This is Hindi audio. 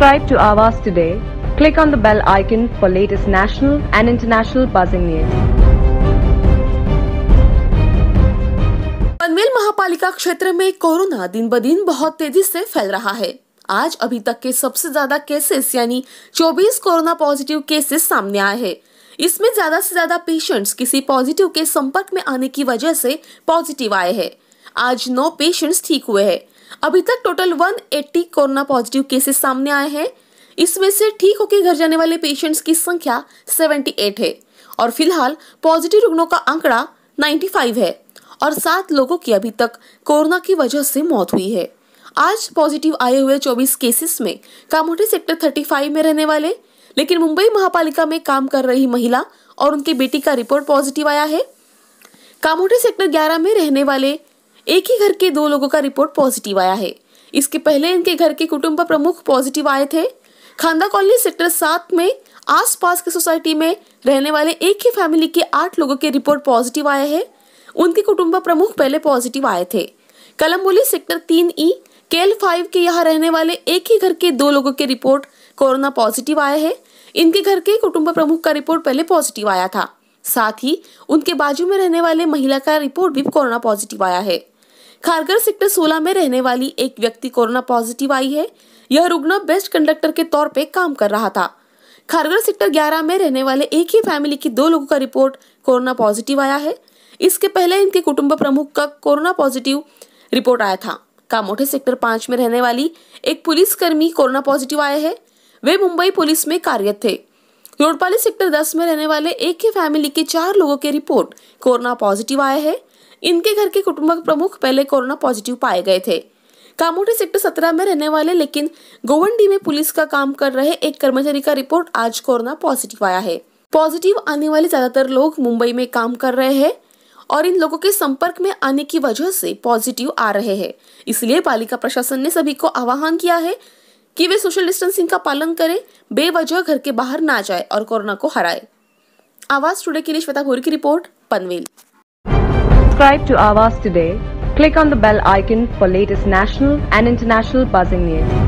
Subscribe to Avas today. Click on the bell icon for latest national and international buzzing news. Panvel महापालिका क्षेत्र में कोरोना दिन ब दिन बहुत तेजी से फैल रहा है आज अभी तक के सबसे ज्यादा केसेस यानी 24 कोरोना पॉजिटिव केसेस सामने आए हैं इसमें ज्यादा से ज्यादा पेशेंट्स किसी पॉजिटिव के संपर्क में आने की वजह से पॉजिटिव आए हैं आज नौ पेशेंट्स ठीक हुए हैं अभी तक टोटल 180 कोरोना पॉजिटिव केसेस सामने आए हैं इसमें से ठीक होकर घर जाने वाले पेशेंट्स की संख्या 78 है और फिलहाल पॉजिटिव रुग्णों का आंकड़ा 95 है और सात लोगों की अभी तक कोरोना की वजह से मौत हुई है आज पॉजिटिव आए हुए 24 केसेस में कामोटी सेक्टर 35 में रहने वाले लेकिन मुंबई महापालिका में काम कर रही महिला और उनकी बेटी का रिपोर्ट पॉजिटिव आया है कामोटी सेक्टर 11 में रहने वाले एक ही घर के दो लोगों का रिपोर्ट पॉजिटिव आया है इसके पहले इनके घर के कुटुंब प्रमुख पॉजिटिव आए थे खांदा कॉलोनी सेक्टर सात में आसपास की सोसाइटी में रहने वाले एक ही फैमिली के आठ लोगों के रिपोर्ट पॉजिटिव आए हैं उनके कुटुंब प्रमुख पहले पॉजिटिव आए थे कलम्बोली सेक्टर तीन ई केल फाइव के यहाँ रहने वाले एक ही घर के दो लोगों के रिपोर्ट कोरोना पॉजिटिव आए हैं इनके घर के कुटुंब प्रमुख का रिपोर्ट पहले पॉजिटिव आया था साथ ही उनके बाजू में रहने वाले महिला का रिपोर्ट भी कोरोना पॉजिटिव आया है खारगर सेक्टर 16 में रहने वाली एक व्यक्ति कोरोना पॉजिटिव आई है यह रुग्ण बेस्ट कंडक्टर के तौर पर काम कर रहा था खारगर सेक्टर 11 में रहने वाले एक ही फैमिली की दो लोगों का रिपोर्ट कोरोना पॉजिटिव आया है इसके पहले इनके कुटुंब प्रमुख का कोरोना पॉजिटिव रिपोर्ट आया था कामोठे सेक्टर पांच में रहने वाली एक पुलिसकर्मी कोरोना पॉजिटिव आए हैं वे मुंबई पुलिस में कार्यरत थे रोडपाली सेक्टर दस में रहने वाले एक ही फैमिली के चार लोगों के रिपोर्ट कोरोना पॉजिटिव आए हैं इनके घर के कुटुंब प्रमुख पहले कोरोना पॉजिटिव पाए गए थे कामोटी सेक्टर सत्रह में रहने वाले लेकिन गोवंडी में पुलिस का काम कर रहे एक कर्मचारी का रिपोर्ट आज कोरोना पॉजिटिव आया है पॉजिटिव आने वाले ज्यादातर लोग मुंबई में काम कर रहे हैं और इन लोगों के संपर्क में आने की वजह से पॉजिटिव आ रहे हैं इसलिए पालिका प्रशासन ने सभी को आह्वान किया है कि वे सोशल डिस्टेंसिंग का पालन करें बेवजह घर के बाहर ना जाए और कोरोना को हराए आवाज टुडे के लिए श्वेता भोरी की report Panvel subscribe to Avas today, click on the bell icon for latest national and international buzzing news.